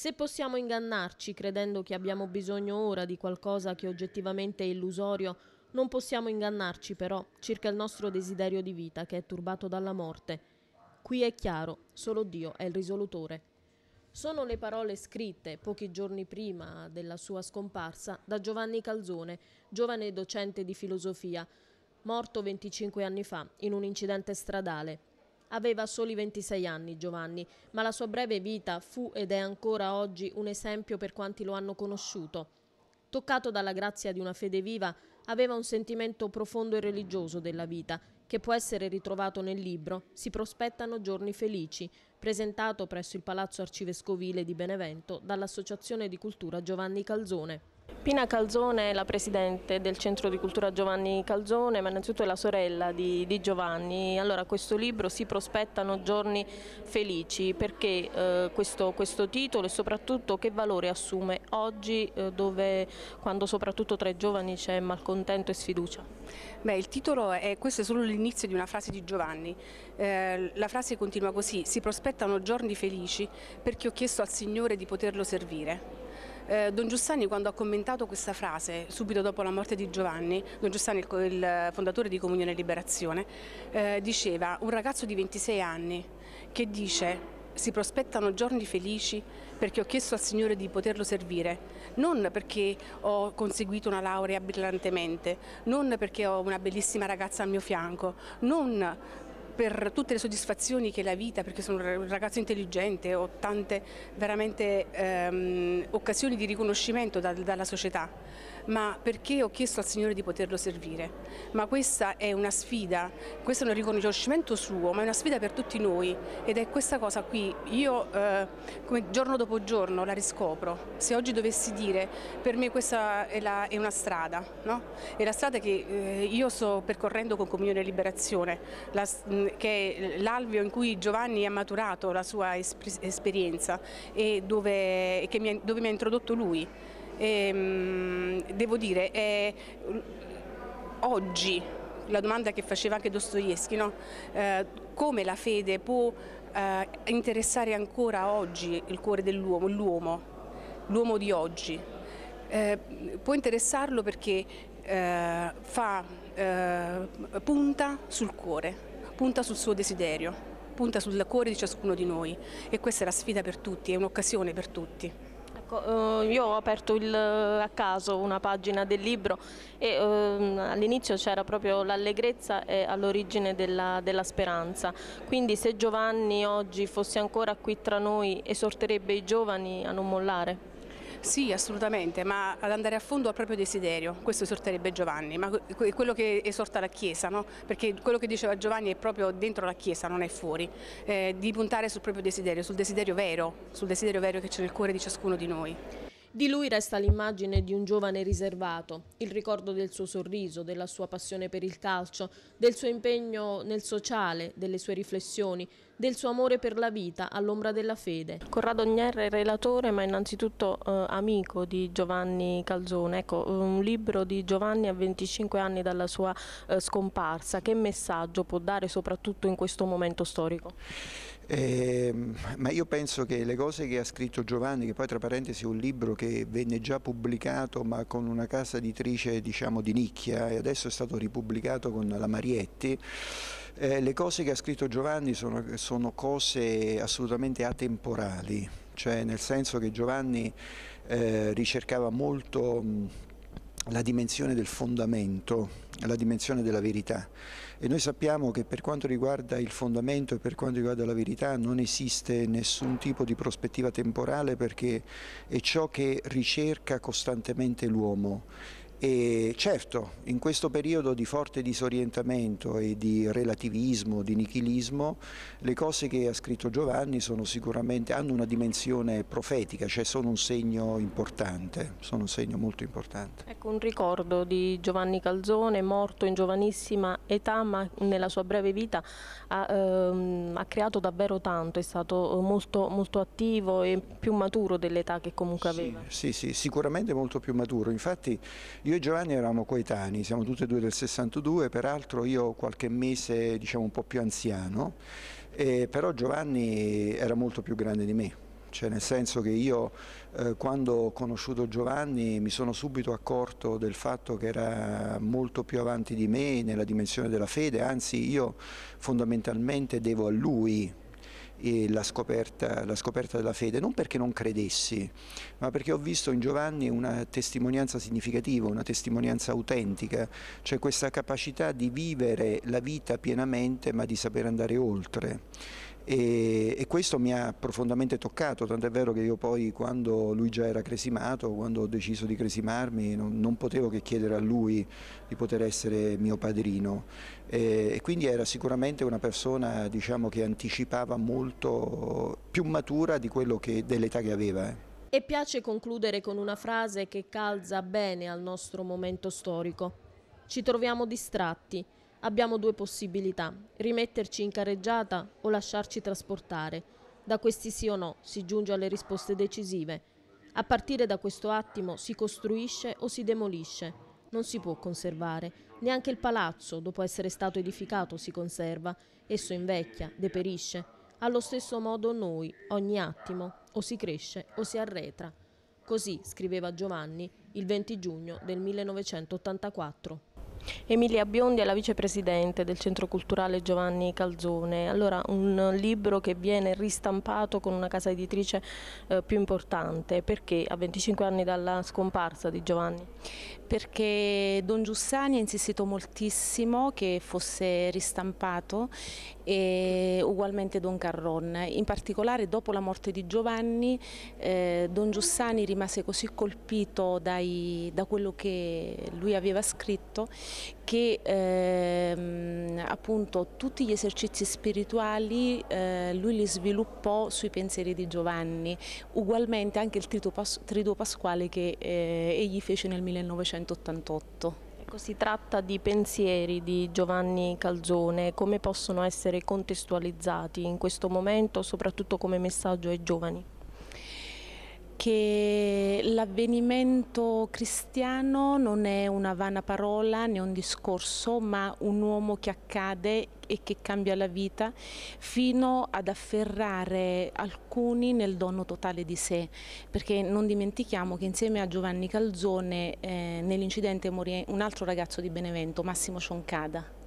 Se possiamo ingannarci credendo che abbiamo bisogno ora di qualcosa che oggettivamente è illusorio, non possiamo ingannarci però circa il nostro desiderio di vita che è turbato dalla morte. Qui è chiaro, solo Dio è il risolutore. Sono le parole scritte pochi giorni prima della sua scomparsa da Giovanni Calzone, giovane docente di filosofia, morto 25 anni fa in un incidente stradale Aveva soli 26 anni Giovanni, ma la sua breve vita fu ed è ancora oggi un esempio per quanti lo hanno conosciuto. Toccato dalla grazia di una fede viva, aveva un sentimento profondo e religioso della vita, che può essere ritrovato nel libro Si prospettano giorni felici, presentato presso il Palazzo Arcivescovile di Benevento dall'Associazione di Cultura Giovanni Calzone. Pina Calzone è la presidente del Centro di Cultura Giovanni Calzone, ma innanzitutto è la sorella di, di Giovanni. Allora, questo libro si prospettano giorni felici, perché eh, questo, questo, titolo e soprattutto che valore assume oggi, eh, dove, quando soprattutto tra i giovani c'è malcontento e sfiducia? Beh, il titolo è, questo è solo l'inizio di una frase di Giovanni. Eh, la frase continua così, si prospettano giorni felici perché ho chiesto al Signore di poterlo servire. Eh, Don Giussani quando ha commentato questa frase subito dopo la morte di Giovanni, Don Giussani il, il fondatore di Comunione e Liberazione, eh, diceva un ragazzo di 26 anni che dice si prospettano giorni felici perché ho chiesto al Signore di poterlo servire, non perché ho conseguito una laurea brillantemente, non perché ho una bellissima ragazza al mio fianco, non per tutte le soddisfazioni che la vita, perché sono un ragazzo intelligente, ho tante veramente ehm, occasioni di riconoscimento da, dalla società, ma perché ho chiesto al Signore di poterlo servire. Ma questa è una sfida, questo è un riconoscimento suo, ma è una sfida per tutti noi ed è questa cosa qui, io eh, giorno dopo giorno la riscopro. Se oggi dovessi dire, per me questa è, la, è una strada, no? è la strada che eh, io sto percorrendo con Comunione e Liberazione, la, che è l'alveo in cui Giovanni ha maturato la sua esperienza e dove, mi, ha, dove mi ha introdotto lui. E, ehm, devo dire, è, oggi la domanda che faceva anche Dostoevsky, no? eh, come la fede può eh, interessare ancora oggi il cuore dell'uomo, l'uomo, l'uomo di oggi. Eh, può interessarlo perché eh, fa eh, punta sul cuore, punta sul suo desiderio, punta sul cuore di ciascuno di noi e questa è la sfida per tutti, è un'occasione per tutti. Ecco, eh, io ho aperto il, eh, a caso una pagina del libro e um, all'inizio c'era proprio l'allegrezza all'origine della, della, speranza, quindi se Giovanni oggi fosse ancora qui tra noi esorterebbe i giovani a non mollare? Sì, assolutamente, ma ad andare a fondo al proprio desiderio, questo esorterebbe Giovanni, ma quello che esorta la Chiesa, no? perché quello che diceva Giovanni è proprio dentro la Chiesa, non è fuori, eh, di puntare sul proprio desiderio, sul desiderio vero, sul desiderio vero che c'è nel cuore di ciascuno di noi. Di lui resta l'immagine di un giovane riservato, il ricordo del suo sorriso, della sua passione per il calcio, del suo impegno nel sociale, delle sue riflessioni, del suo amore per la vita all'ombra della fede. Corrado Gnerre è relatore ma innanzitutto eh, amico di Giovanni Calzone. Ecco, un libro di Giovanni a 25 anni dalla sua eh, scomparsa, che messaggio può dare soprattutto in questo momento storico? Eh, ma io penso che le cose che ha scritto Giovanni, che poi tra parentesi è un libro che venne già pubblicato ma con una casa editrice diciamo di nicchia e adesso è stato ripubblicato con la Marietti, eh, le cose che ha scritto Giovanni sono, sono cose assolutamente atemporali, cioè nel senso che Giovanni eh, ricercava molto la dimensione del fondamento, la dimensione della verità. E noi sappiamo che per quanto riguarda il fondamento e per quanto riguarda la verità non esiste nessun tipo di prospettiva temporale perché è ciò che ricerca costantemente l'uomo e certo, in questo periodo di forte disorientamento e di relativismo, di nichilismo, le cose che ha scritto Giovanni hanno una dimensione profetica, cioè sono un segno importante, sono un segno molto importante. Ecco un ricordo di Giovanni Calzone, morto in giovanissima età, ma nella sua breve vita ha, ehm, ha creato davvero tanto, è stato molto, molto attivo e più maturo dell'età che comunque aveva. Sì, sì, sì, sicuramente molto più maturo. Infatti io e Giovanni eravamo coetanei, siamo tutti e due del 62, peraltro io qualche mese diciamo un po' più anziano, eh, però Giovanni era molto più grande di me. Cioè, nel senso che io eh, quando ho conosciuto Giovanni mi sono subito accorto del fatto che era molto più avanti di me nella dimensione della fede, anzi io fondamentalmente devo a lui la scoperta, la scoperta della fede, non perché non credessi, ma perché ho visto in Giovanni una testimonianza significativa, una testimonianza autentica, cioè questa capacità di vivere la vita pienamente ma di saper andare oltre e, e, questo mi ha profondamente toccato, tant'è vero che io poi quando lui già era cresimato, quando ho deciso di cresimarmi, non, non potevo che chiedere a lui di poter essere mio padrino e, e quindi era sicuramente una persona diciamo, che anticipava molto, più matura dell'età che aveva. Eh. E piace concludere con una frase che calza bene al nostro momento storico. Ci troviamo distratti abbiamo due possibilità, rimetterci in carreggiata o lasciarci trasportare. Da questi sì o no si giunge alle risposte decisive. A partire da questo attimo si costruisce o si demolisce. Non si può conservare, neanche il palazzo, dopo essere stato edificato, si conserva. Esso invecchia, deperisce. Allo stesso modo noi, ogni attimo, o si cresce o si arretra. Così scriveva Giovanni il 20 giugno del 1984. Emilia Biondi è la vicepresidente del Centro Culturale Giovanni Calzone, allora un libro che viene ristampato con una casa editrice eh, più importante, perché a 25 anni dalla scomparsa di Giovanni? Perché Don Giussani ha insistito moltissimo che fosse ristampato e ugualmente Don Carron. In particolare dopo la morte di Giovanni eh, Don Giussani rimase così colpito dai, da quello che lui aveva scritto che ehm, appunto tutti gli esercizi spirituali eh, lui li sviluppò sui pensieri di Giovanni, ugualmente anche il triduo, triduo pasquale che eh, egli fece nel 1988. Ecco, si tratta di pensieri di Giovanni Calzone, come possono essere contestualizzati in questo momento, soprattutto come messaggio ai giovani? che l'avvenimento cristiano non è una vana parola né un discorso, ma un uomo che accade e che cambia la vita fino ad afferrare alcuni nel dono totale di sé perché non dimentichiamo che insieme a Giovanni Calzone eh, nell'incidente morì un altro ragazzo di Benevento, Massimo Cioncada